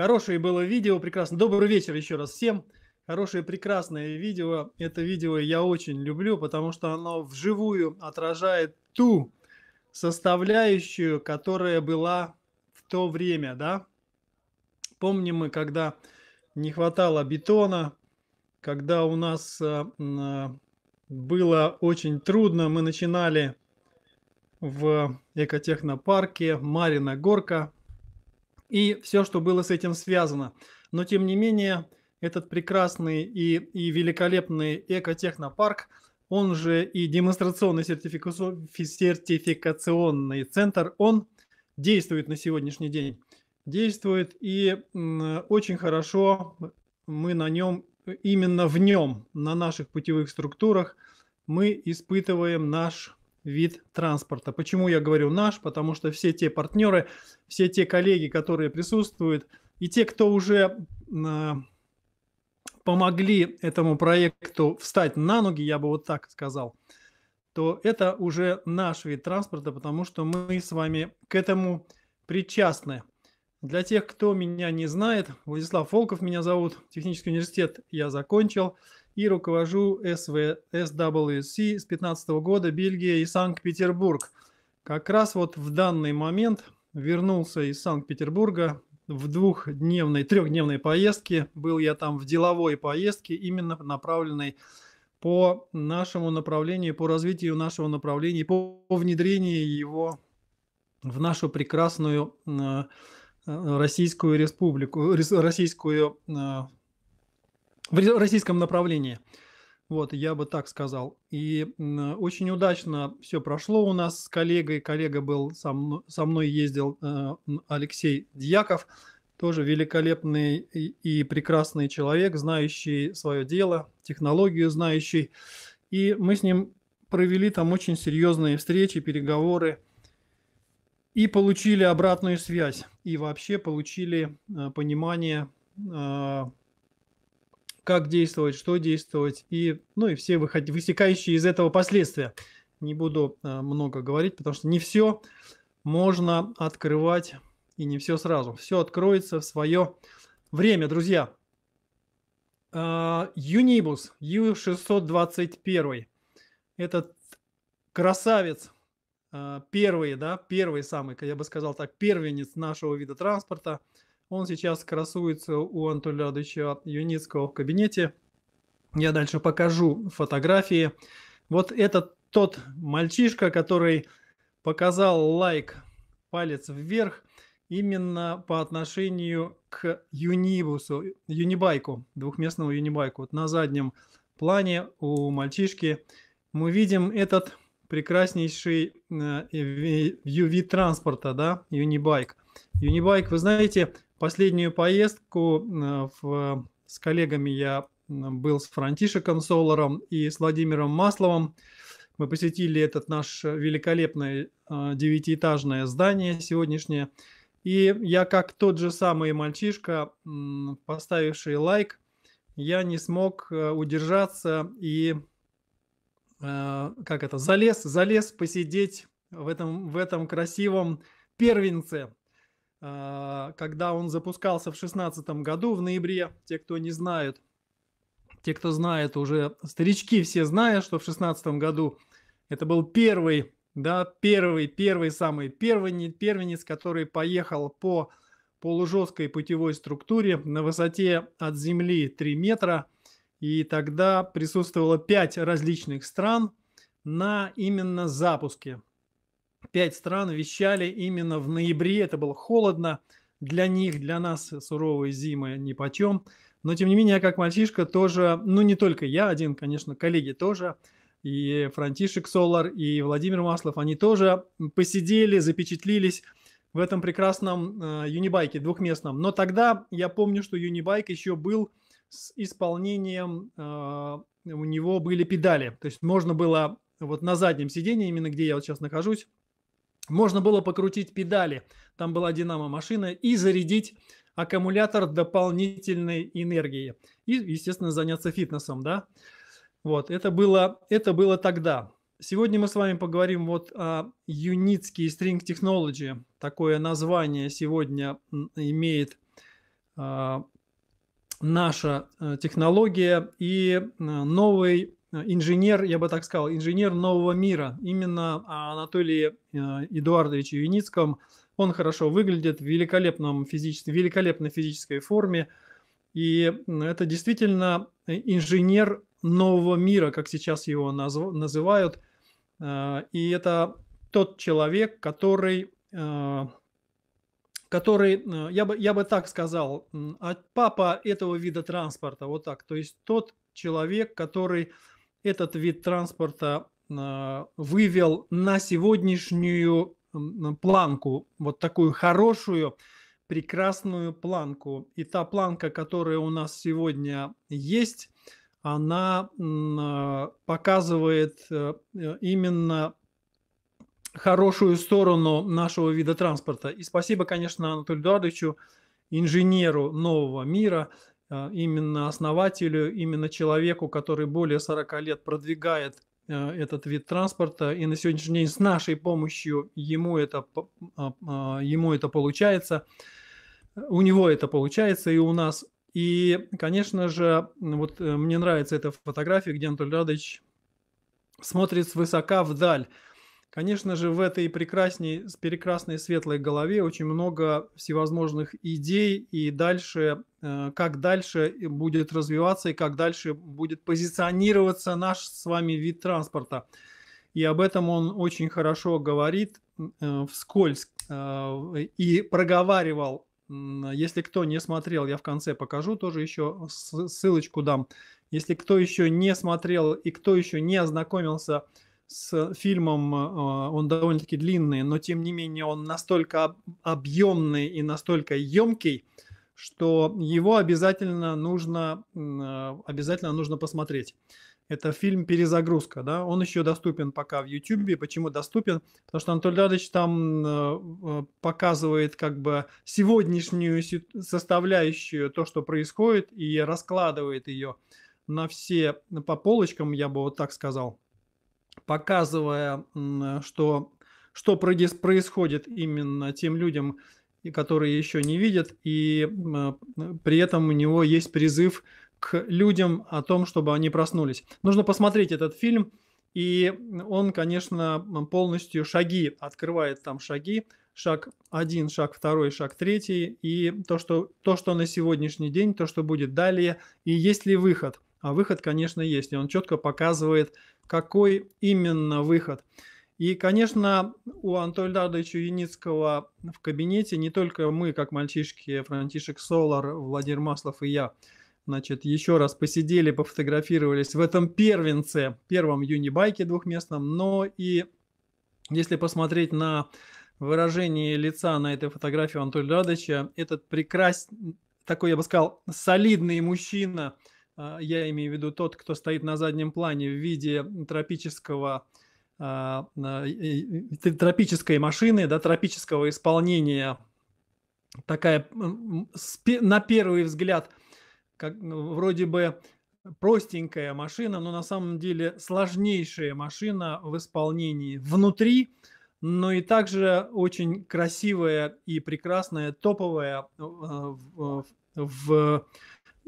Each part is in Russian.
Хорошее было видео, прекрасно. Добрый вечер еще раз всем. Хорошее, прекрасное видео. Это видео я очень люблю, потому что оно вживую отражает ту составляющую, которая была в то время, да? Помним мы, когда не хватало бетона, когда у нас э, э, было очень трудно, мы начинали в экотехнопарке Марина Горка, и все, что было с этим связано. Но тем не менее, этот прекрасный и, и великолепный экотехнопарк, он же и демонстрационный сертифику... сертификационный центр, он действует на сегодняшний день. Действует и очень хорошо мы на нем, именно в нем, на наших путевых структурах, мы испытываем наш вид транспорта. Почему я говорю наш? Потому что все те партнеры, все те коллеги, которые присутствуют, и те, кто уже э, помогли этому проекту встать на ноги, я бы вот так сказал, то это уже наш вид транспорта, потому что мы с вами к этому причастны. Для тех, кто меня не знает, Владислав Волков меня зовут, технический университет я закончил – и руковожу СВ, SWC с 2015 года Бельгия и Санкт-Петербург. Как раз вот в данный момент вернулся из Санкт-Петербурга в двухдневной, трехдневной поездке. Был я там в деловой поездке, именно направленной по нашему направлению, по развитию нашего направления, по внедрению его в нашу прекрасную э, э Российскую Республику, Российскую э, в российском направлении. Вот, я бы так сказал. И очень удачно все прошло у нас с коллегой. Коллега был со мной, со мной ездил э, Алексей Дьяков, тоже великолепный и прекрасный человек, знающий свое дело, технологию знающий. И мы с ним провели там очень серьезные встречи, переговоры и получили обратную связь. И вообще получили э, понимание э, как действовать, что действовать, и, ну и все выход... высекающие из этого последствия. Не буду э, много говорить, потому что не все можно открывать и не все сразу. Все откроется в свое время, друзья. Э, Юнибус U621. Этот красавец, э, первый, да, первый самый, я бы сказал так, первенец нашего вида транспорта – он сейчас красуется у Антулядовича Юницкого в кабинете. Я дальше покажу фотографии. Вот это тот мальчишка, который показал лайк палец вверх именно по отношению к Юнибусу, Юнибайку, двухместному Юнибайку. Вот на заднем плане у мальчишки мы видим этот прекраснейший UV э, транспорта, да, Юнибайк. Юнибайк, вы знаете, Последнюю поездку э, в, с коллегами я был с Франтишеком Солором и с Владимиром Масловым. Мы посетили этот наш э, великолепное э, девятиэтажное здание сегодняшнее. И я, как тот же самый мальчишка, поставивший лайк, я не смог удержаться и, как это, залез, залез посидеть в этом, в этом красивом первенце а, когда он запускался в 2016 году, в ноябре, те, кто не знают, те, кто знает, уже старички все знают, что в 2016 году это был первый, да, первый, первый самый первый первенец, который поехал по полужесткой путевой структуре на высоте от земли 3 метра. И тогда присутствовало 5 различных стран на именно запуске пять стран вещали именно в ноябре. Это было холодно для них, для нас суровые зимы нипочем. Но, тем не менее, я как мальчишка тоже, ну, не только я один, конечно, коллеги тоже, и Франтишек Солар, и Владимир Маслов, они тоже посидели, запечатлились в этом прекрасном э, юнибайке двухместном. Но тогда я помню, что юнибайк еще был с исполнением, э, у него были педали. То есть можно было вот на заднем сидении, именно где я вот сейчас нахожусь, можно было покрутить педали, там была динамо-машина, и зарядить аккумулятор дополнительной энергии. И, естественно, заняться фитнесом, да. Вот, это было, это было тогда. Сегодня мы с вами поговорим вот о юницкий string technology. Такое название сегодня имеет а, наша э, технология и э, новый Э, инженер, я бы так сказал, инженер нового мира. Именно а, Анатолий э, Эдуардович Юницком, он хорошо выглядит в великолепном физичес... великолепной физической форме. И это действительно э, инженер нового мира, как сейчас его наз... называют. И это тот человек, который, который я, бы, я бы так сказал, папа этого вида транспорта, вот так. То есть тот человек, который этот вид транспорта э, вывел на сегодняшнюю планку, вот такую хорошую, прекрасную планку. И та планка, которая у нас сегодня есть, она э, показывает э, именно хорошую сторону нашего вида транспорта. И спасибо, конечно, Анатолию Эдуардовичу, инженеру нового мира – а, именно основателю, именно человеку, который более 40 лет продвигает а, этот вид транспорта, и на сегодняшний день с нашей помощью ему это, а, ему это получается, у него это получается и у нас. И, конечно же, вот э, мне нравится эта фотография, где Анатолий Радович смотрит свысока вдаль. Конечно же, в этой прекрасной, с прекрасной светлой голове очень много всевозможных идей, и дальше Э, как дальше э, будет развиваться и как дальше будет позиционироваться наш с вами вид транспорта. И об этом он очень хорошо говорит э, вскользь и проговаривал. Если кто не смотрел, я в конце покажу, тоже еще ссылочку дам. Если кто еще не смотрел и кто еще не ознакомился с фильмом, он довольно-таки длинный, но тем не менее он настолько объемный и настолько емкий – что его обязательно нужно, а, обязательно нужно посмотреть. Это фильм «Перезагрузка». Да? Он еще доступен пока в YouTube. Почему доступен? Потому что Анатолий Радович там а, а, показывает как бы сегодняшнюю составляющую, то, что происходит, и раскладывает ее на все ну, по полочкам, я бы вот так сказал, показывая, что, что происходит именно тем людям, и которые еще не видят, и при этом у него есть призыв к людям о том, чтобы они проснулись. Нужно посмотреть этот фильм, и он, конечно, полностью шаги, открывает там шаги, шаг один, шаг второй, шаг третий, и то, что, то, что на сегодняшний день, то, что будет далее, и есть ли выход. А выход, конечно, есть, и он четко показывает, какой именно выход. И, конечно, у Анатолия Дардовича Юницкого в кабинете не только мы, как мальчишки, Франтишек Солар, Владимир Маслов и я, значит, еще раз посидели, пофотографировались в этом первенце, первом юнибайке двухместном, но и если посмотреть на выражение лица на этой фотографии Анатолия Радовича, этот прекрасный, такой, я бы сказал, солидный мужчина, а, я имею в виду тот, кто стоит на заднем плане в виде тропического а, тропической машины, да, тропического исполнения, такая на первый взгляд как ну, вроде бы простенькая машина, но на самом деле сложнейшая машина в исполнении внутри, но и также очень красивая и прекрасная, топовая э, в, в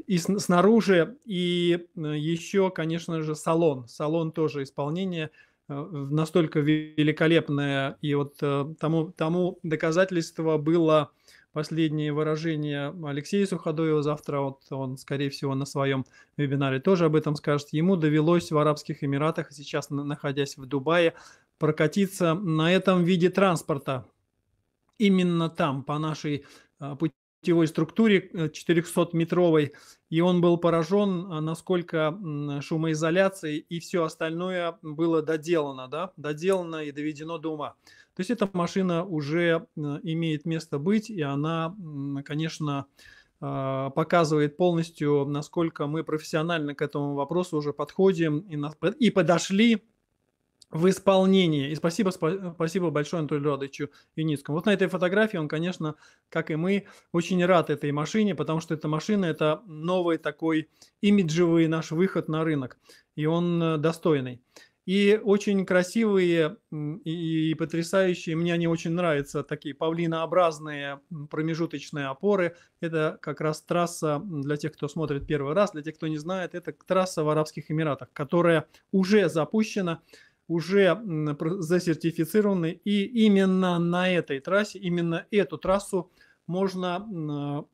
и снаружи, и э, еще, конечно же, салон. Салон тоже исполнение – настолько великолепная. И вот э, тому, тому доказательство было последнее выражение Алексея Суходоева. Завтра вот он, скорее всего, на своем вебинаре тоже об этом скажет. Ему довелось в Арабских Эмиратах, сейчас находясь в Дубае, прокатиться на этом виде транспорта. Именно там, по нашей э, пути путевой структуре 400-метровой, э, и он был поражен, а, насколько шумоизоляция и все остальное было доделано, да, доделано и доведено до ума. То есть эта машина уже э, имеет место быть, и она, конечно, а, показывает полностью, насколько мы профессионально к этому вопросу уже подходим и, нас, и подошли в исполнении. И спасибо, спа- спасибо большое Анатолию Радовичу Юницкому. Вот на этой фотографии он, конечно, как и мы, очень рад этой машине, потому что эта машина – это новый такой имиджевый наш выход на рынок, и он э, достойный. И очень красивые и потрясающие, мне они очень нравятся, такие павлинообразные промежуточные опоры. Это как раз трасса, для тех, кто смотрит первый раз, для тех, кто не знает, это трасса в Арабских Эмиратах, которая уже запущена уже засертифицированы, и именно на этой трассе, именно эту трассу можно, а,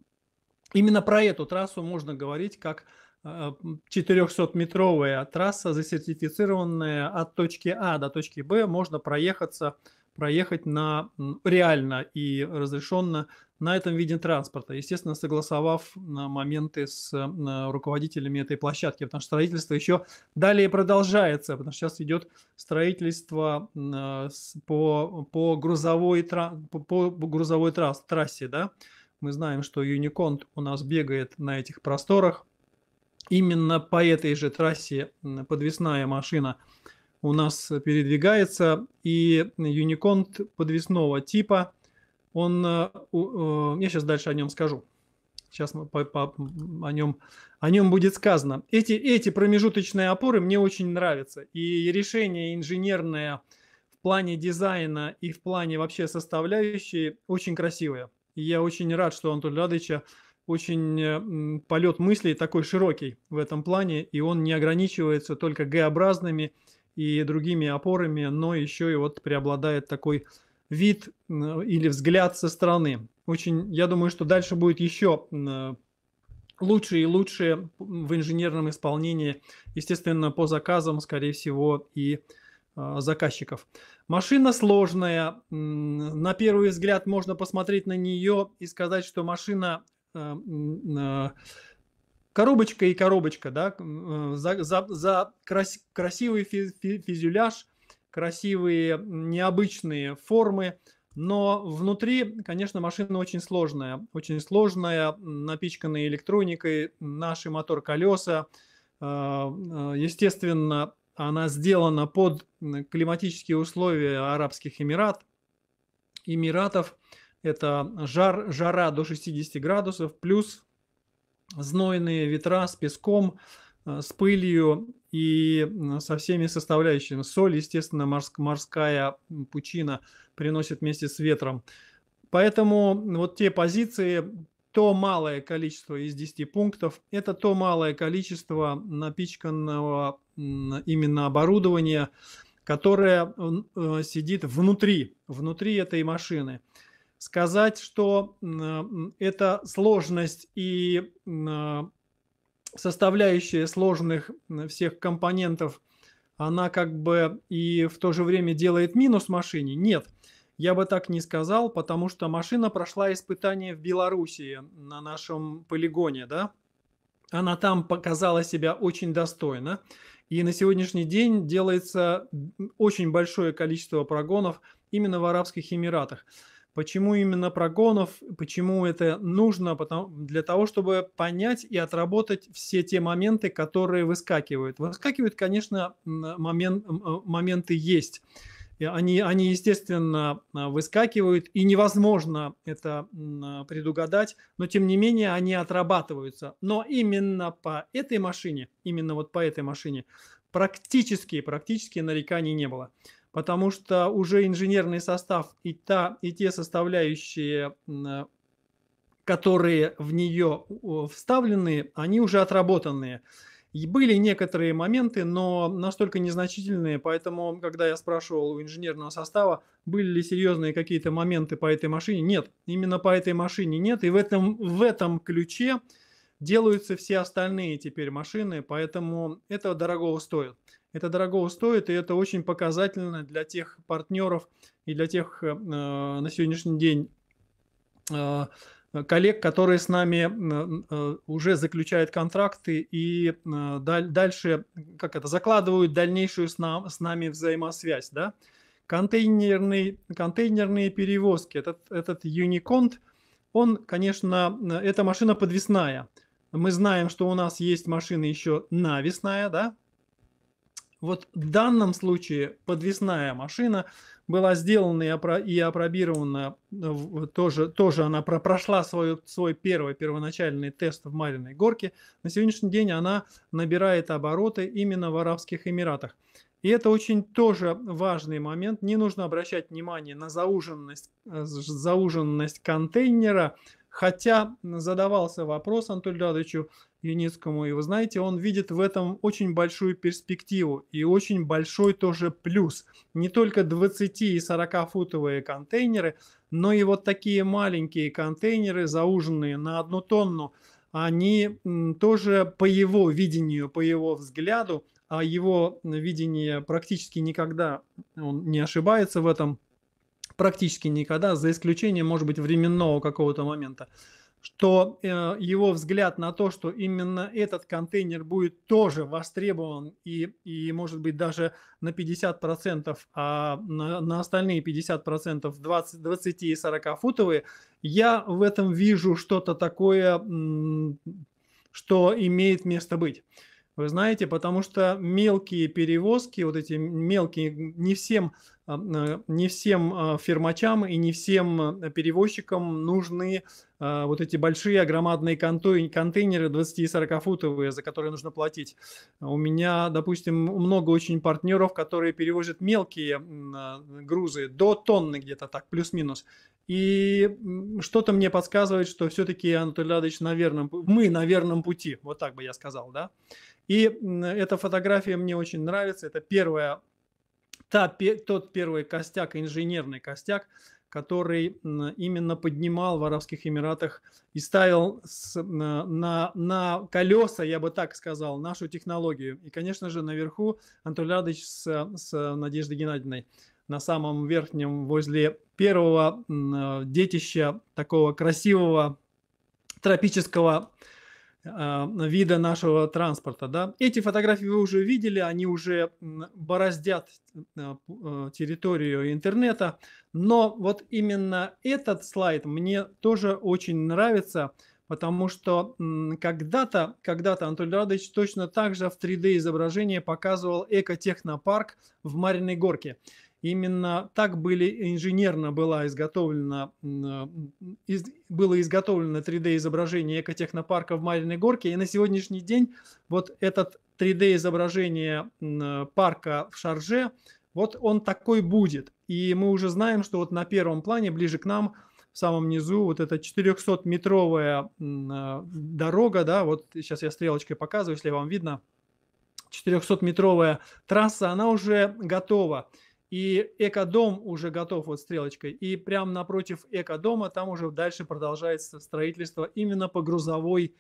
именно про эту трассу можно говорить как 400-метровая а, трасса, засертифицированная от точки А до точки Б, можно проехаться проехать на реально и разрешенно на этом виде транспорта, естественно, согласовав а, моменты с а, руководителями этой площадки, потому что строительство еще далее продолжается, потому что сейчас идет строительство а, по, по, грузовой, по, по грузовой трасс, трассе, да, мы знаем, что Юниконт у нас бегает на этих просторах, именно по этой же трассе подвесная машина – у нас передвигается, и Unicont подвесного типа, он, э, э, я сейчас дальше о нем скажу, сейчас мы по, по, о, нем, о нем будет сказано. Эти, эти промежуточные опоры мне очень нравятся, и решение инженерное в плане дизайна и в плане вообще составляющей очень красивое. И я очень рад, что Антон Радыча очень э, полет мыслей такой широкий в этом плане, и он не ограничивается только Г-образными и другими опорами, но еще и вот преобладает такой вид или взгляд со стороны. Очень, я думаю, что дальше будет еще лучше и лучше в инженерном исполнении, естественно, по заказам, скорее всего, и а, заказчиков. Машина сложная. На первый взгляд можно посмотреть на нее и сказать, что машина а, а, коробочка и коробочка, да, за, за, за крас, красивый физюляж, красивые необычные формы, но внутри, конечно, машина очень сложная, очень сложная, напичканная электроникой, наши мотор колеса, э, э, естественно, она сделана под климатические условия Арабских Эмират, Эмиратов. Это жар, жара до 60 градусов, плюс знойные ветра с песком, э, с пылью и со всеми составляющими. Соль, естественно, морская пучина приносит вместе с ветром. Поэтому вот те позиции, то малое количество из 10 пунктов, это то малое количество напичканного именно оборудования, которое э, сидит внутри, внутри этой машины сказать, что э, эта сложность и э, составляющая сложных всех компонентов, она как бы и в то же время делает минус машине? Нет, я бы так не сказал, потому что машина прошла испытание в Белоруссии на нашем полигоне, да? Она там показала себя очень достойно. И на сегодняшний день делается очень большое количество прогонов именно в Арабских Эмиратах. Почему именно прогонов? Почему это нужно? Потому, для того, чтобы понять и отработать все те моменты, которые выскакивают. Выскакивают, конечно, момент, э, моменты есть. Они, они, естественно, э, выскакивают, и невозможно это э, предугадать, но тем не менее они отрабатываются. Но именно по этой машине, именно вот по этой машине практически, практически нареканий не было потому что уже инженерный состав и, та, и те составляющие, э, которые в нее вставлены, они уже отработанные. И были некоторые моменты, но настолько незначительные, поэтому, когда я спрашивал у инженерного состава, были ли серьезные какие-то моменты по этой машине, нет, именно по этой машине нет, и в этом, в этом ключе делаются все остальные теперь машины, поэтому этого дорого стоит. Это дорого стоит, и это очень показательно для тех партнеров и для тех э, э на сегодняшний день э, коллег, которые с нами э, э, уже заключают контракты и дальше, как это, закладывают дальнейшую с, нам, с нами взаимосвязь, да. Контейнерный, контейнерные перевозки, этот, этот Unicont, он, конечно, эта машина подвесная. Мы знаем, что у нас есть машина еще навесная, да, вот в данном случае подвесная машина была сделана и, опро- и опробирована, э, тоже, тоже она про- прошла свой, свой первый первоначальный тест в Мариной горке. На сегодняшний день она набирает обороты именно в Арабских Эмиратах. И это очень тоже важный момент. Не нужно обращать внимание на зауженность, э, зауженность контейнера, Хотя задавался вопрос Анатолию Радовичу Юницкому, и вы знаете, он видит в этом очень большую перспективу и очень большой тоже плюс. Не только 20 и 40 футовые контейнеры, но и вот такие маленькие контейнеры, зауженные на одну тонну, они тоже по его видению, по его взгляду, а его видение практически никогда он не ошибается в этом – практически никогда, за исключением, может быть, временного какого-то момента, что э, его взгляд на то, что именно этот контейнер будет тоже востребован и, и может быть, даже на 50%, а на, на остальные 50% 20, 20 и 40-футовые, я в этом вижу что-то такое, что имеет место быть. Вы знаете, потому что мелкие перевозки, вот эти мелкие, не всем а, а, не всем а, фермачам и не всем перевозчикам нужны вот эти большие громадные контейнеры 20 и 40 футовые, за которые нужно платить. У меня, допустим, много очень партнеров, которые перевозят мелкие грузы до тонны где-то так, плюс-минус. И что-то мне подсказывает, что все-таки Анатолий Ладович на верном, мы на верном пути, вот так бы я сказал, да. И эта фотография мне очень нравится. Это первая та, тот первый костяк, инженерный костяк, который именно поднимал в Арабских Эмиратах и ставил с, на, на, на колеса, я бы так сказал, нашу технологию. И, конечно же, наверху Антон Радович с, с Надеждой Геннадьевной на самом верхнем, возле первого детища такого красивого тропического Э, вида нашего транспорта. Да? Эти фотографии вы уже видели, они уже бороздят э, э, территорию интернета, но вот именно этот слайд мне тоже очень нравится, потому что когда-то, когда-то Анатолий Радович точно так же в 3D изображении показывал экотехнопарк в Мариной Горке. Именно так были, инженерно была изготовлена, а, из, было изготовлено 3D-изображение экотехнопарка в Мариной Горке. И на сегодняшний день вот этот 3D-изображение а, парка в Шарже, вот он такой будет. И мы уже знаем, что вот на первом плане, ближе к нам, в самом низу, вот эта 400-метровая а, дорога, да, вот сейчас я стрелочкой показываю, если вам видно, 400-метровая трасса, она уже готова. И экодом уже готов вот стрелочкой. И прямо напротив экодома там уже дальше продолжается строительство именно по грузовой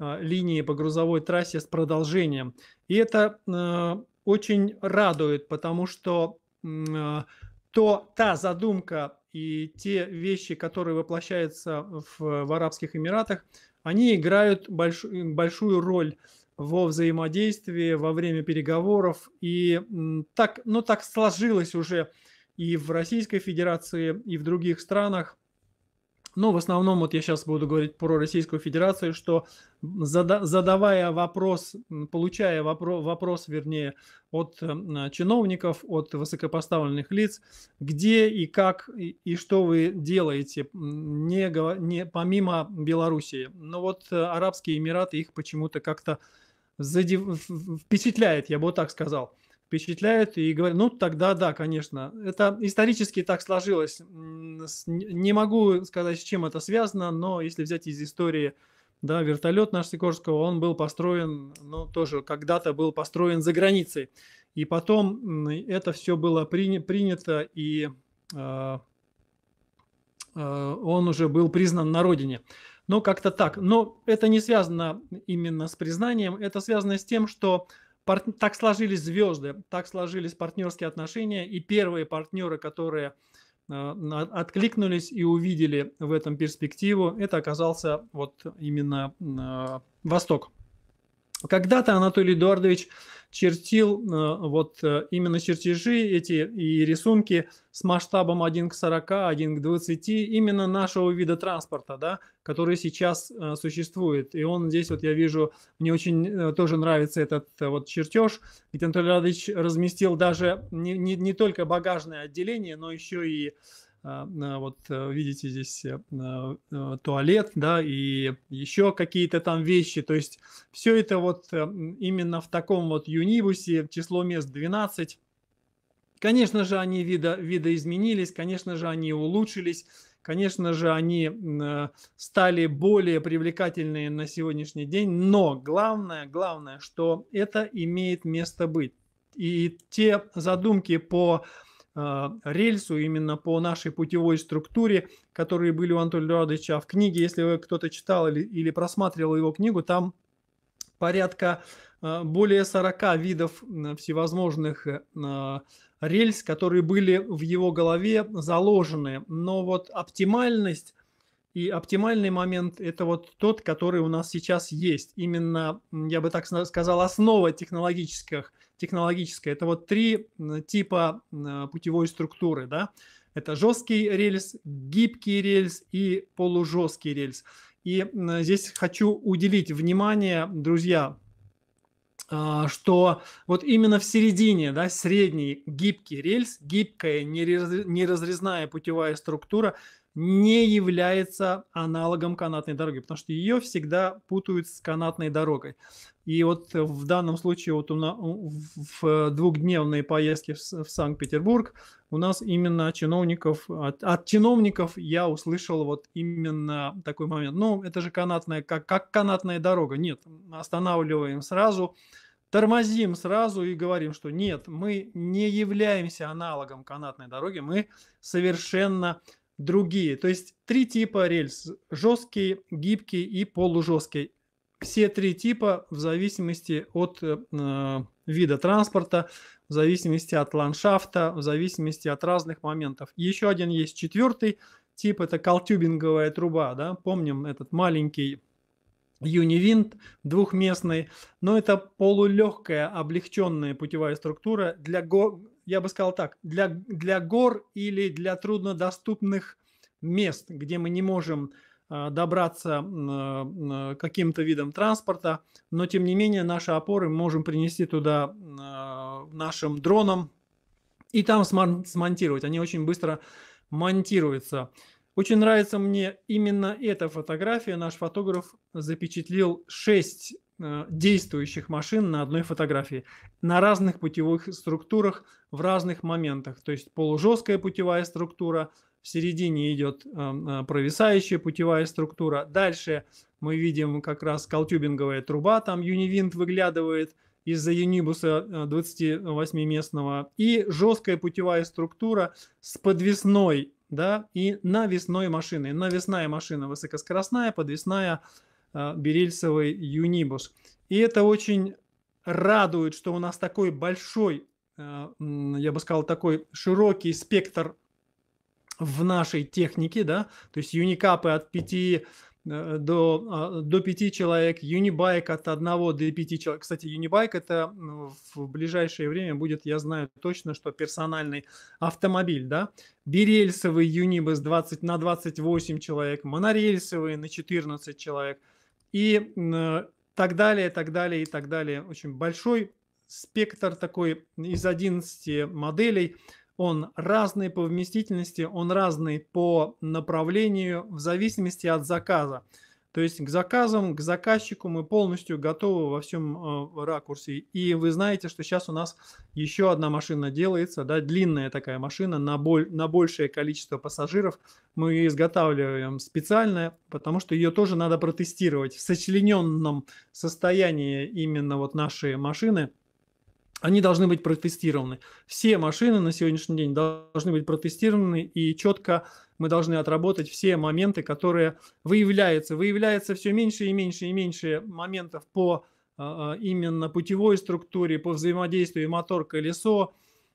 э, линии, по грузовой трассе с продолжением. И это э, очень радует, потому что э, то та задумка и те вещи, которые воплощаются в, в Арабских Эмиратах, они играют больш, большую роль во взаимодействии, во время переговоров. И так, ну, так сложилось уже и в Российской Федерации, и в других странах. Но ну, в основном вот я сейчас буду говорить про Российскую Федерацию, что задавая вопрос, получая вопрос вопрос, вернее, от э, чиновников, от высокопоставленных лиц, где и как и, и что вы делаете, не, не помимо Белоруссии. Но ну, вот э, Арабские Эмираты их почему-то как-то задев... впечатляет, я бы вот так сказал, впечатляет и говорит, ну тогда да, конечно. Это исторически так сложилось. Не могу сказать, с чем это связано, но если взять из истории да, вертолет наш Сикорского, он был построен, ну, тоже когда-то был построен за границей. И потом это все было при, принято, и э, э, он уже был признан на родине. Но как-то так. Но это не связано именно с признанием, это связано с тем, что пар... так сложились звезды, так сложились партнерские отношения, и первые партнеры, которые а, откликнулись и увидели в этом перспективу, это оказался вот именно а, Восток. Когда-то Анатолий Эдуардович чертил э, вот э, именно чертежи эти и рисунки с масштабом 1 к 40, 1 к 20 именно нашего вида транспорта, да, который сейчас э, существует. И он здесь, вот я вижу, мне очень тоже нравится этот вот чертеж, ведь Анатолий Радович разместил даже не, не, не только багажное отделение, но еще и а, вот э, видите здесь э, э, туалет, да, и еще какие-то там вещи, то есть все это вот именно в таком вот юнибусе, число мест 12, Конечно же, они вида видоизменились, конечно же, они улучшились, конечно же, они стали более привлекательные на сегодняшний день, но главное, главное, что это имеет место быть. И те задумки по а, рельсу, именно по нашей путевой структуре, которые были у Анатолия Эдуардовича а в книге. Если кто-то читал или, или просматривал его книгу, там порядка а, более 40 видов всевозможных э, рельс, которые были в его голове заложены. Но вот оптимальность и оптимальный момент – это вот тот, который у нас сейчас есть. Именно, я бы так сказал, основа технологических, технологическая. Это вот три типа путевой структуры. Да? Это жесткий рельс, гибкий рельс и полужесткий рельс. И здесь хочу уделить внимание, друзья, а, что вот именно в середине, да, средний гибкий рельс, гибкая неразрезная путевая структура – не является аналогом канатной дороги, потому что ее всегда путают с канатной дорогой. И вот в данном случае вот у нас, в двухдневной поездке в, в Санкт-Петербург у нас именно чиновников, от, от чиновников я услышал вот именно такой момент. Ну, это же канатная, как, как канатная дорога. Нет, останавливаем сразу, тормозим сразу и говорим, что нет, мы не являемся аналогом канатной дороги, мы совершенно другие. То есть три типа рельс. Жесткий, гибкий и полужесткий. Все три типа в зависимости от э, вида транспорта, в зависимости от ландшафта, в зависимости от разных моментов. Еще один есть четвертый тип, это колтюбинговая труба. Да? Помним этот маленький Юнивинт двухместный, но это полулегкая облегченная путевая структура для, го- я бы сказал так, для, для гор или для труднодоступных мест, где мы не можем э, добраться э, каким-то видом транспорта, но тем не менее наши опоры мы можем принести туда э, нашим дроном и там смон смонтировать. Они очень быстро монтируются. Очень нравится мне именно эта фотография. Наш фотограф запечатлил 6 Э, действующих машин на одной фотографии на разных путевых структурах в разных моментах. То есть полужесткая путевая структура, в середине идет э, э, провисающая путевая структура. Дальше мы видим как раз колтюбинговая труба, там Юнивинт выглядывает из-за юнибуса 28-местного. И жесткая путевая структура с подвесной да, и навесной машиной. Навесная машина высокоскоростная, подвесная – Э, берельсовый Юнибус. И это очень радует, что у нас такой большой, э, я бы сказал, такой широкий спектр в нашей технике, да, то есть юникапы от 5 э, до, до 5 человек, юнибайк от 1 до 5 человек. Кстати, юнибайк это ну, в ближайшее время будет, я знаю точно, что персональный автомобиль, да. Бирельсовый юнибус 20 на 28 человек, монорельсовый на 14 человек – и э, так далее, так далее и так далее. Очень большой спектр такой из 11 моделей. Он разный по вместительности, он разный по направлению в зависимости от заказа. То есть к заказам, к заказчику мы полностью готовы во всем э, ракурсе. И вы знаете, что сейчас у нас еще одна машина делается, да, длинная такая машина на, боль, на большее количество пассажиров. Мы ее изготавливаем специально, потому что ее тоже надо протестировать в сочлененном состоянии именно вот наши машины они должны быть протестированы. Все машины на сегодняшний день должны быть протестированы и четко мы должны отработать все моменты, которые выявляются. Выявляется все меньше и меньше и меньше моментов по а, а, именно путевой структуре, по взаимодействию мотор-колесо,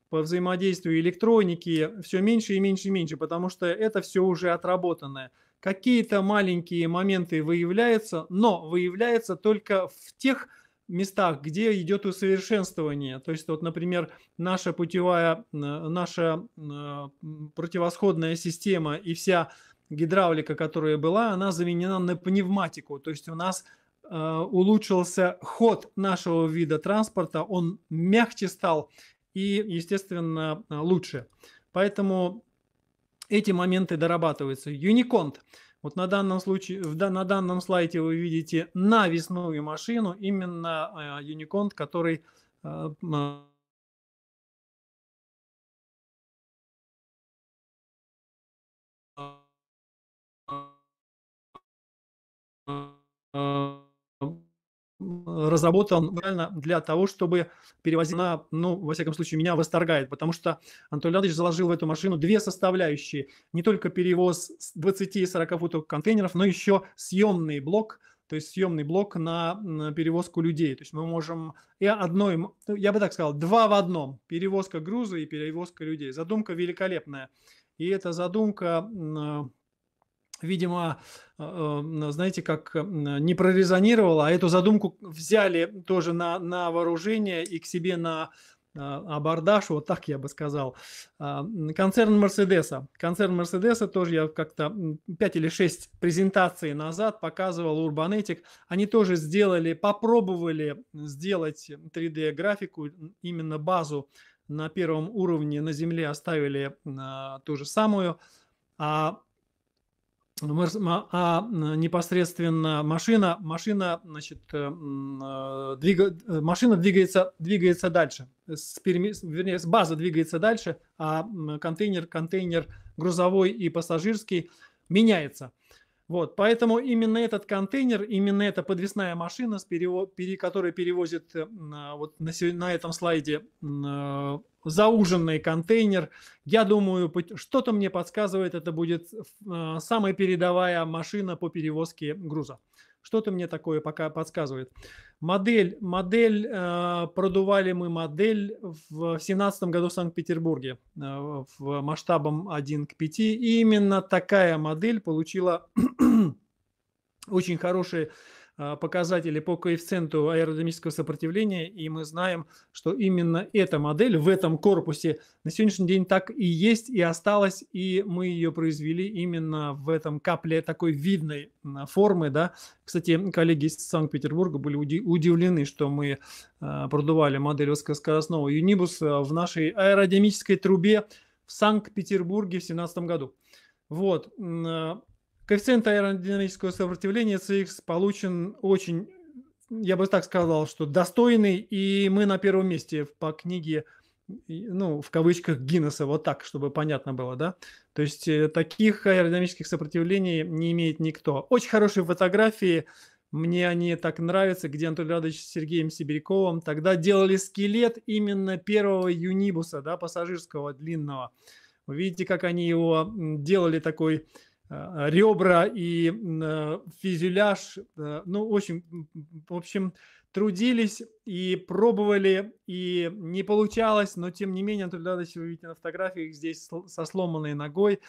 по взаимодействию электроники, все меньше и меньше и меньше, потому что это все уже отработанное. Какие-то маленькие моменты выявляются, но выявляются только в тех местах, где идет усовершенствование. То есть, вот, например, наша путевая, э, наша э, противосходная система и вся гидравлика, которая была, она заменена на пневматику. То есть у нас э, улучшился ход нашего вида транспорта, он мягче стал и, естественно, лучше. Поэтому эти моменты дорабатываются. Юниконт. Вот на данном случае, в, на данном слайде вы видите навесную машину, именно э, Unicorn, который э, э, э разработан реально для того, чтобы перевозить. Она, ну, во всяком случае, меня восторгает, потому что Анатолий Леонидович заложил в эту машину две составляющие. Не только перевоз 20 и 40 футов контейнеров, но еще съемный блок, то есть съемный блок на перевозку людей. То есть мы можем и одной, ну, я бы так сказал, два в одном. Перевозка груза и перевозка людей. Задумка великолепная. И эта задумка видимо, э, э, знаете, как э, не прорезонировало, а эту задумку взяли тоже на, на вооружение и к себе на абордаж, вот так я бы сказал. А, концерн Мерседеса. Концерн Мерседеса тоже я как-то 5 или 6 презентаций назад показывал Урбанетик. Они тоже сделали, попробовали сделать 3D-графику, именно базу на первом уровне на земле оставили ту же самую, а а непосредственно машина, машина, значит, э, э, двига, э, машина двигается, двигается дальше, с, вернее, с базы двигается дальше, а контейнер, контейнер грузовой и пассажирский меняется. Вот, поэтому именно этот контейнер, именно эта подвесная машина, с перево, которая перевозит а, вот на, на этом слайде а, зауженный контейнер. Я думаю, что-то мне подсказывает, это будет а, самая передовая машина по перевозке груза. Что-то мне такое пока подсказывает. Модель, модель, э, продували мы модель в семнадцатом году в Санкт-Петербурге э, в масштабом 1 к 5. И именно такая модель получила очень хорошие а, показатели по коэффициенту аэродинамического сопротивления, и мы знаем, что именно эта модель в этом корпусе на сегодняшний день так и есть, и осталась, и мы ее произвели именно в этом капле такой видной формы. Да? Кстати, коллеги из Санкт-Петербурга были удивлены, что мы а, продували модель высокоскоростного Юнибус в нашей аэродинамической трубе в Санкт-Петербурге в 2017 году. Вот. А, Коэффициент аэродинамического сопротивления CX получен очень, я бы так сказал, что достойный, и мы на первом месте по книге, ну, в кавычках Гиннесса, вот так, чтобы понятно было, да? То есть э, таких аэродинамических сопротивлений не имеет никто. Очень хорошие фотографии, мне они так нравятся, где Анатолий Радович с Сергеем Сибиряковым тогда делали скелет именно первого юнибуса, да, пассажирского, длинного. Вы видите, как они его делали такой Э, ребра и э, фюзеляж. Э, ну, в общем, в общем, трудились и пробовали, и не получалось, но тем не менее, Анатолий если вы видите на фотографиях здесь со сломанной ногой,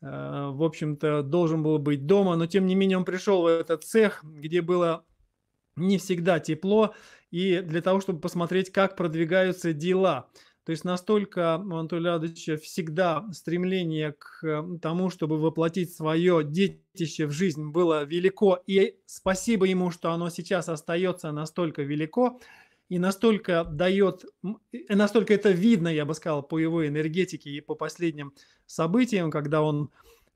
в общем-то, должен был быть дома, но тем не менее он пришел в этот цех, где было не всегда тепло, и для того, чтобы посмотреть, как продвигаются дела – то есть настолько у ну, Анатолия Адовича всегда стремление к э, тому, чтобы воплотить свое детище в жизнь было велико. И спасибо ему, что оно сейчас остается настолько велико и настолько дает, настолько это видно, я бы сказал, по его энергетике и по последним событиям, когда он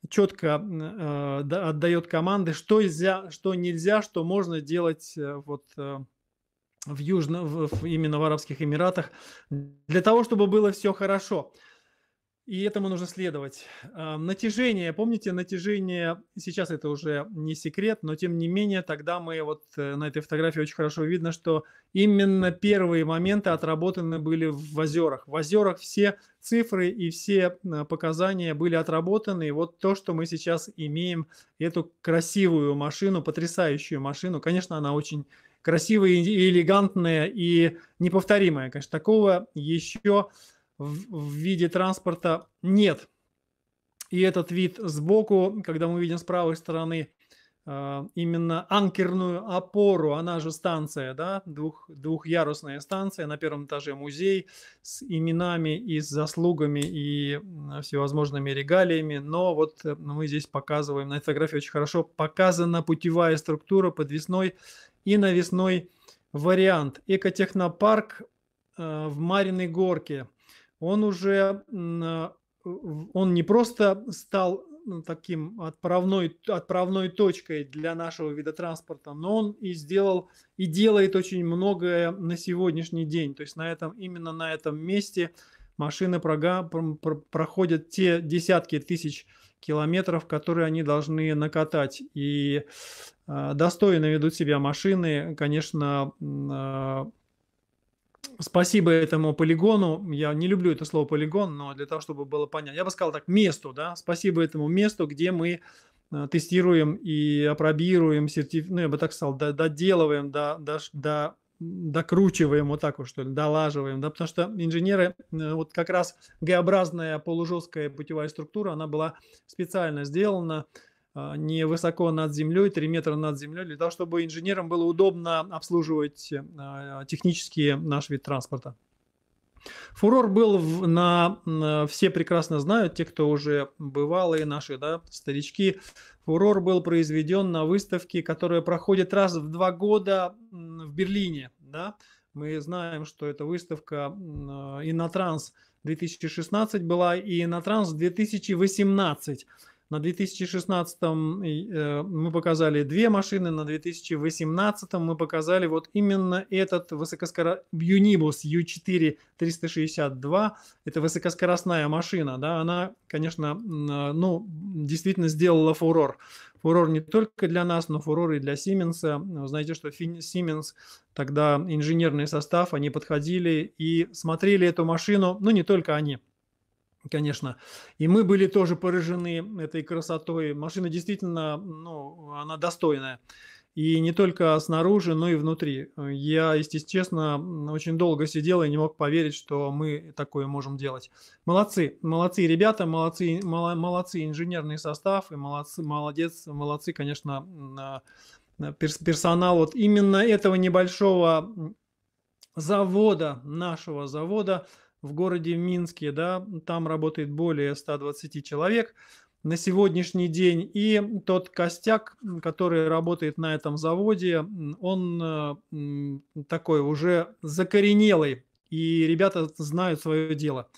четко э, э отдает команды, что нельзя, что нельзя, что можно делать э, вот э, в Южно, в, именно в Арабских Эмиратах, для того, чтобы было все хорошо. И этому нужно следовать. А, натяжение, помните, натяжение, сейчас это уже не секрет, но тем не менее, тогда мы вот э, на этой фотографии очень хорошо видно, что именно первые моменты отработаны были в озерах. В озерах все цифры и все э, показания были отработаны. И вот то, что мы сейчас имеем, эту красивую машину, потрясающую машину, конечно, она очень красивое и элегантное и неповторимое. Конечно, такого еще в, виде транспорта нет. И этот вид сбоку, когда мы видим с правой стороны а, именно анкерную опору, она же станция, да, двух, двухъярусная станция, на первом этаже музей с именами и с заслугами и всевозможными регалиями, но вот э, мы здесь показываем, на фотографии очень хорошо показана путевая структура подвесной и навесной вариант. Экотехнопарк э, в Мариной горке. Он уже, э, он не просто стал таким отправной, отправной точкой для нашего вида транспорта, но он и сделал, и делает очень многое на сегодняшний день. То есть на этом, именно на этом месте машины прога, проходят те десятки тысяч километров, километров, которые они должны накатать. И а, достойно ведут себя машины. Конечно, а, спасибо этому полигону. Я не люблю это слово полигон, но для того, чтобы было понятно. Я бы сказал так, месту, да, спасибо этому месту, где мы а, тестируем и апробируем сертиф... ну, я бы так сказал, доделываем, до, до, до докручиваем, вот так вот что ли, долаживаем, да, потому что инженеры, э, вот как раз Г-образная полужесткая путевая структура, она была специально сделана а, не высоко над землей, 3 метра над землей, для того, чтобы инженерам было удобно обслуживать э, технические наш вид транспорта. Фурор был в, на, на, все прекрасно знают, те, кто уже бывалые наши, да, старички. Фурор был произведен на выставке, которая проходит раз в два года в Берлине, да. Мы знаем, что эта выставка Инотранс 2016 была и Инотранс 2018. На 2016 э, мы показали две машины, на 2018 мы показали вот именно этот высокоскоростный Unibus U4 362. Это высокоскоростная машина, да, она, конечно, э, ну, действительно сделала фурор. Фурор не только для нас, но фурор и для Сименса. Вы знаете, что Siemens тогда инженерный состав, они подходили и смотрели эту машину, ну не только они, конечно. И мы были тоже поражены этой красотой. Машина действительно, ну, она достойная. И не только снаружи, но и внутри. Я, если честно, очень долго сидел и не мог поверить, что мы такое можем делать. Молодцы, молодцы ребята, молодцы, молодцы инженерный состав, и молодцы, молодец, молодцы, конечно, персонал вот именно этого небольшого завода, нашего завода, в городе Минске, да, там работает более 120 человек на сегодняшний день. И тот костяк, который работает на этом заводе, он э, такой уже закоренелый, и ребята знают свое дело.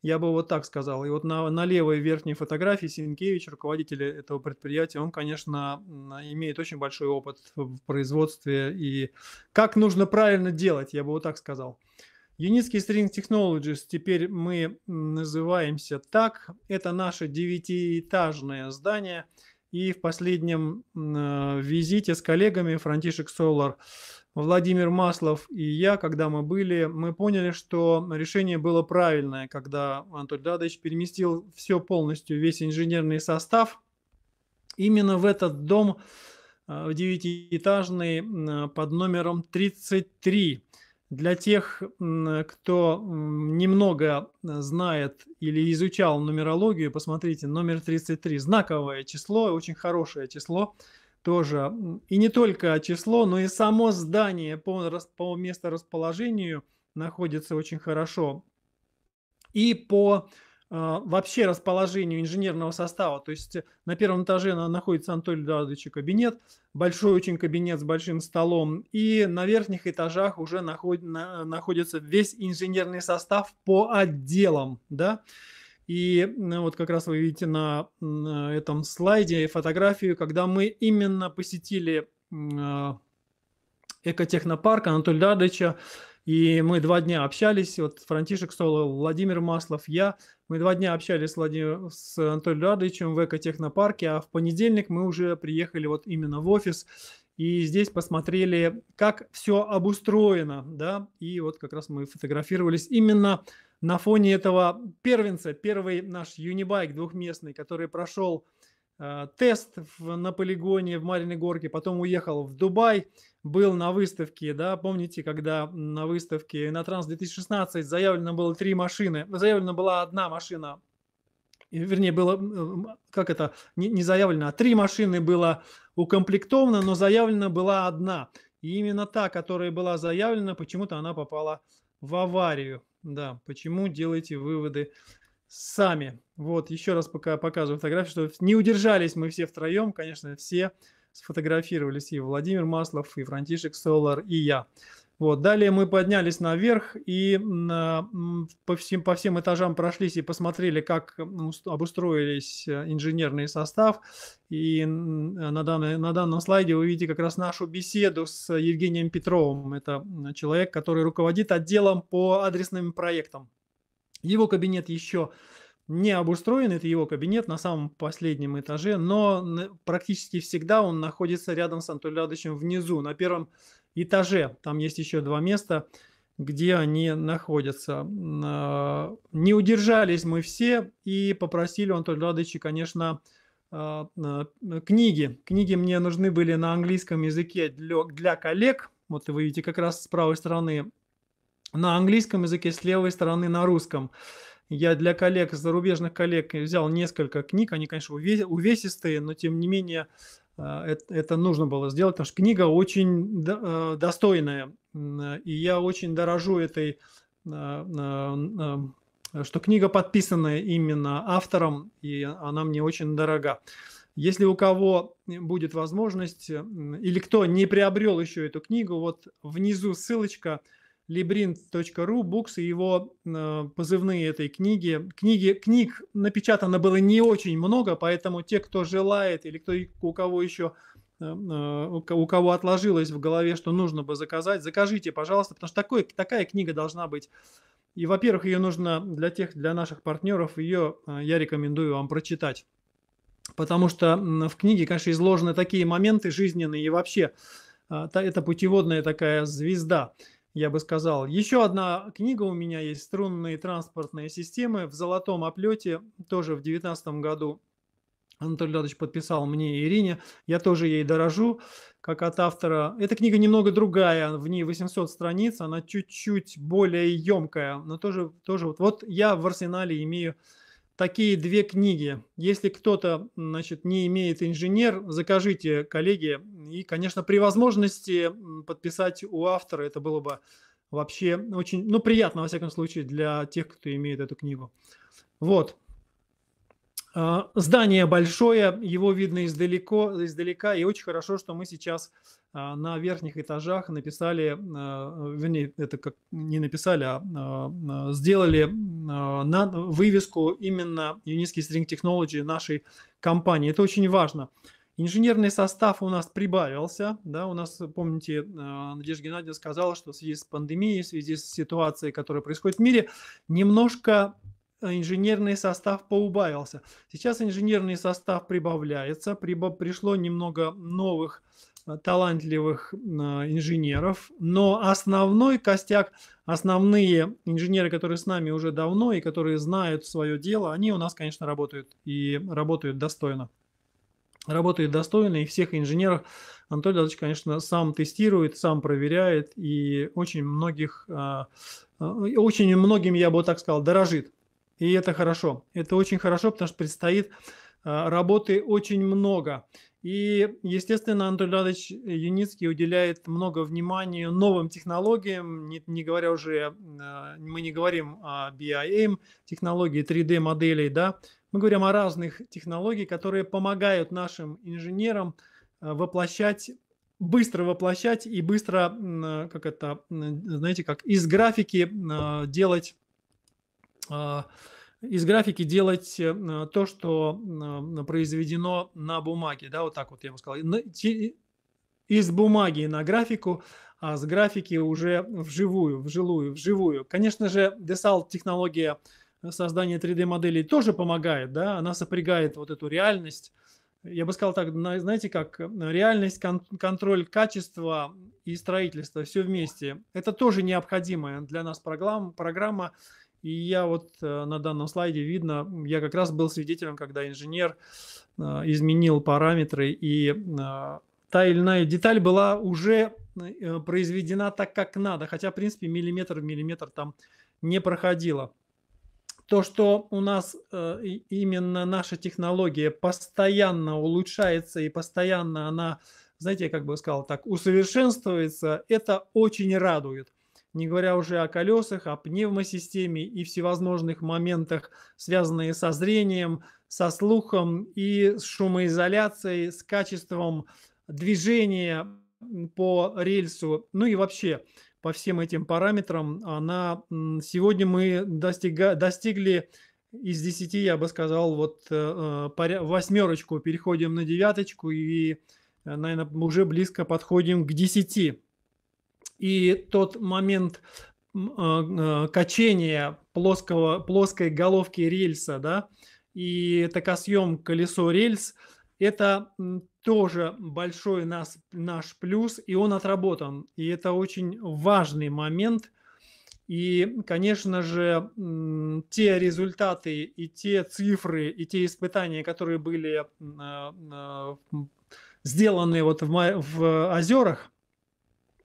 Я бы вот так сказал. И вот на, на левой верхней фотографии Синкевич, руководитель этого предприятия, он, конечно, имеет очень большой опыт в производстве и как нужно правильно делать, я бы вот так сказал. Unitsky String Technologies теперь мы называемся так. Это наше девятиэтажное здание. И в последнем э, визите с коллегами Франтишек Солар, Владимир Маслов и я, когда мы были, мы поняли, что решение было правильное, когда Антон Дадович переместил все полностью, весь инженерный состав именно в этот дом, э, девятиэтажный, э, под номером 33. Для тех, кто немного э, знает или изучал нумерологию, посмотрите, номер 33, знаковое число, очень хорошее число тоже. И не только число, но и само здание по, по месторасположению находится очень хорошо. И по а, вообще расположению инженерного состава. То есть на первом этаже находится Анатолий Эдуардович кабинет, большой очень кабинет с большим столом, и на верхних этажах уже наход, на, находится весь инженерный состав по отделам, да. И ну, вот как раз вы видите на, на этом слайде фотографию, когда мы именно посетили а, экотехнопарк Анатолия Дадыча, и мы два дня общались, вот Франтишек Соло, Владимир Маслов, я, мы два дня общались с, Владимир, с Анатолием Радовичем в экотехнопарке, а в понедельник мы уже приехали вот именно в офис и здесь посмотрели, как все обустроено, да, и вот как раз мы фотографировались именно на фоне этого первенца, первый наш юнибайк двухместный, который прошел Э, тест в, на полигоне в Мариной Горке, потом уехал в Дубай, был на выставке, да, помните, когда на выставке на Транс 2016 заявлено было три машины, заявлена была одна машина, вернее, было, как это, не, не заявлено, а три машины было укомплектовано, но заявлена была одна. И именно та, которая была заявлена, почему-то она попала в аварию. Да, почему делаете выводы сами. Вот, еще раз пока показываю фотографию, что не удержались мы все втроем, конечно, все сфотографировались, и Владимир Маслов, и Франтишек Солар, и я. Вот, далее мы поднялись наверх и по всем, по всем этажам прошлись и посмотрели, как обустроились э, инженерный состав. И э, на, данной, на данном слайде вы видите как раз нашу беседу с Евгением Петровым. Это человек, который руководит отделом по адресным проектам. Его кабинет еще не обустроен, это его кабинет на самом последнем этаже, но практически всегда он находится рядом с Анатолием Радовичем внизу, на первом этаже. Там есть еще два места, где они находятся. А, не удержались мы все и попросили у Анатолия Радовича, конечно, а, а, книги. Книги мне нужны были на английском языке для, коллег. Вот вы видите как раз с правой стороны на английском языке, с левой стороны на русском. Я для коллег, зарубежных коллег взял несколько книг, они, конечно, увесистые, но тем не менее а, это нужно было сделать, потому что книга очень а, достойная, и я очень дорожу этой, а, что книга подписанная именно автором, и она мне очень дорога. Если у кого будет возможность, или кто не приобрел еще эту книгу, вот внизу ссылочка – librin.ru, Books и его э, позывные этой книги. книги. Книг напечатано было не очень много, поэтому те, кто желает или кто, у кого еще э, э, у кого отложилось в голове, что нужно бы заказать, закажите, пожалуйста, потому что такой, такая книга должна быть. И, во-первых, ее нужно для тех, для наших партнеров, ее э, я рекомендую вам прочитать. Потому что в книге, конечно, изложены такие моменты жизненные и вообще это путеводная такая звезда я бы сказал. Еще одна книга у меня есть «Струнные транспортные системы» в золотом оплете, тоже в 2019 году Анатолий Ладович подписал мне и Ирине. Я тоже ей дорожу, как от автора. Эта книга немного другая, в ней 800 страниц, она чуть-чуть более емкая, но тоже, тоже вот, вот я в арсенале имею такие две книги. Если кто-то, значит, не имеет инженер, закажите, коллеги. И, конечно, при возможности подписать у автора, это было бы вообще очень, ну, приятно, во всяком случае, для тех, кто имеет эту книгу. Вот. А, здание большое, его видно издалеко, издалека, и очень хорошо, что мы сейчас а, на верхних этажах написали, а, вернее, это как не написали, а сделали на вывеску именно Unisky String Technology нашей компании. Это очень важно. Инженерный состав у нас прибавился. Да, у нас, помните, Надежда Геннадьевна сказала, что в связи с пандемией, в связи с ситуацией, которая происходит в мире, немножко Э, инженерный состав поубавился. Сейчас инженерный состав прибавляется, прибав, пришло немного новых э, талантливых э, инженеров, но основной костяк, основные инженеры, которые с нами уже давно и которые знают свое дело, они у нас, конечно, работают и работают достойно. Работают достойно, и всех инженеров Анатолий Владимирович, конечно, сам тестирует, сам проверяет, и очень многих, очень многим, я бы так сказал, дорожит. И это хорошо. Это очень хорошо, потому что предстоит а, работы очень много. И, естественно, Анатолий Радович Юницкий уделяет много внимания новым технологиям, не, не говоря уже, а, мы не говорим о BIM, технологии 3D-моделей, да, мы говорим о разных технологиях, которые помогают нашим инженерам а, воплощать быстро воплощать и быстро, как это, знаете, как из графики делать а, из графики делать э, то, что произведено на бумаге, да, вот так вот я бы сказал, из бумаги на графику, а с графики уже вживую, вживую, вживую. Конечно же, DeSalt технология создания 3D-моделей тоже помогает, да, она сопрягает вот эту реальность, я бы сказал так, знаете как, реальность, кон- контроль качества и строительства, все вместе. Это тоже необходимая для нас программа, программа и я вот э, на данном слайде видно, я как раз был свидетелем, когда инженер э, изменил параметры, и э, та или иная деталь была уже произведена так, как надо, хотя, в принципе, миллиметр в миллиметр там не проходило. То, что у нас именно наша технология постоянно улучшается и постоянно она, знаете, я как бы сказал так, усовершенствуется, это очень радует не говоря уже о колесах, о пневмосистеме и всевозможных моментах, связанные со зрением, со слухом и с шумоизоляцией, с качеством движения по рельсу, ну и вообще по всем этим параметрам она сегодня мы достига, достигли из 10, я бы сказал, вот э, э, восьмерочку, переходим на девяточку и, э, наверное, уже близко подходим к 10 и тот момент а, а, качения плоского, плоской головки рельса, да, и такосъем колесо рельс, это тоже большой нас наш плюс, и он отработан. И это очень важный момент. И, конечно же, те результаты и те цифры, и те испытания, которые были а, сделаны вот в, в озерах –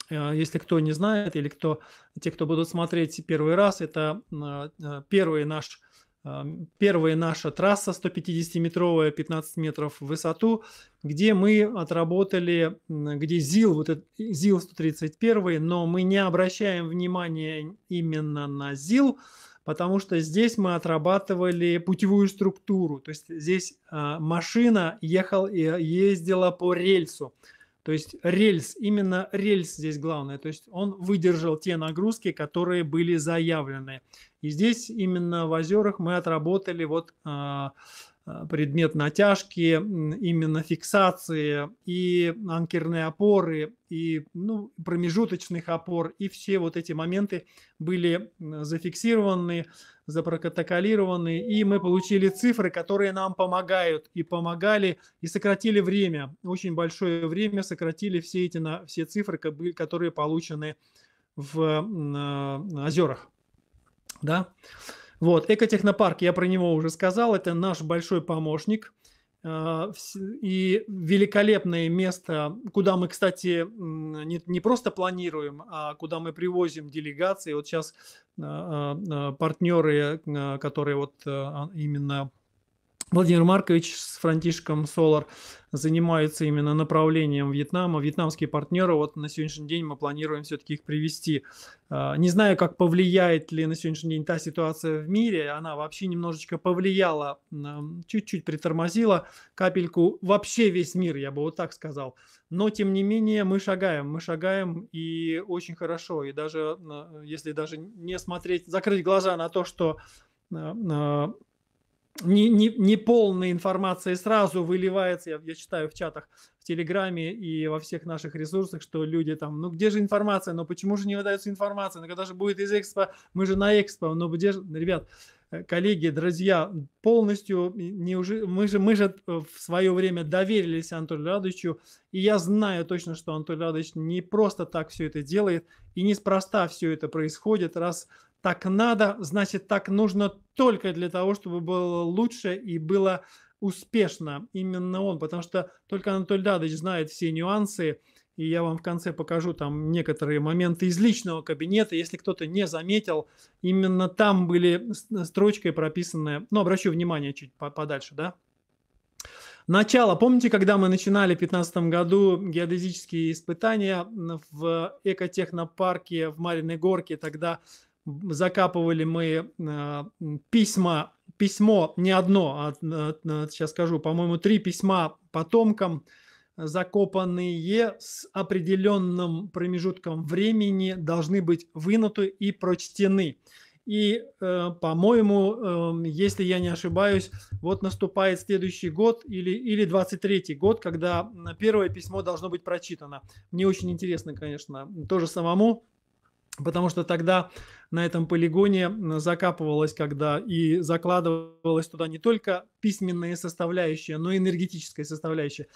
Э, если кто не знает или кто, те, кто будут смотреть первый раз, это э, первый наш э, Первая наша трасса 150-метровая, 15 метров в высоту, где мы отработали, где ЗИЛ, вот этот ЗИЛ 131, но мы не обращаем внимания именно на ЗИЛ, потому что здесь мы отрабатывали путевую структуру, то есть здесь машина ехал, ездила по рельсу. То есть рельс, именно рельс здесь главное. То есть он выдержал те нагрузки, которые были заявлены. И здесь именно в озерах мы отработали вот а, Э, предмет натяжки, именно фиксации и анкерные опоры, и ну, промежуточных опор, и все вот эти моменты были зафиксированы, запротоколированы, и мы получили цифры, которые нам помогают, и помогали, и сократили время, очень большое время сократили все эти на, все цифры, которые получены в э, озерах. Да? Вот, экотехнопарк, я про него уже сказал, это наш большой помощник а, и великолепное место, куда мы, кстати, не, просто планируем, а куда мы привозим делегации. Вот сейчас а, а, партнеры, которые вот именно Владимир Маркович с Франтишком Солар занимаются именно направлением Вьетнама. Вьетнамские партнеры, вот на сегодняшний день мы планируем все-таки их привести. А, не знаю, как повлияет ли на сегодняшний день та ситуация в мире. Она вообще немножечко повлияла, чуть-чуть притормозила капельку вообще весь мир, я бы вот так сказал. Но, тем не менее, мы шагаем, мы шагаем и очень хорошо. И даже э, если даже не смотреть, закрыть глаза на то, что э, не, не, не полной информации сразу выливается, я, я читаю в чатах, в Телеграме и во всех наших ресурсах, что люди там, ну где же информация, но ну, почему же не выдается информация, ну когда же будет из Экспо, мы же на Экспо, но ну, где же, ребят, э, коллеги, друзья, полностью не уже, мы же, мы же э, в свое время доверились Антону Радовичу, и я знаю точно, что Антон Радович не просто так все это делает, и неспроста все это происходит, раз так надо, значит, так нужно только для того, чтобы было лучше и было успешно именно он, потому что только Анатолий Дадович знает все нюансы, и я вам в конце покажу там некоторые моменты из личного кабинета. Если кто-то не заметил, именно там были э, строчкой прописаны, ну, обращу внимание чуть подальше, да. Начало. Помните, когда мы начинали в 2015 году геодезические испытания в экотехнопарке в Мариной Горке, тогда закапывали мы э, письма, письмо не одно, а э, э, сейчас скажу, по-моему, три письма потомкам, закопанные с определенным промежутком времени должны быть вынуты и прочтены. И, по-моему, эм, если я не ошибаюсь, вот наступает следующий год или, или 23-й год, когда первое письмо должно быть прочитано. Мне очень интересно, конечно, тоже самому потому что тогда на этом полигоне э, закапывалось, когда и закладывалось туда не только письменная составляющая, но и энергетическая составляющая.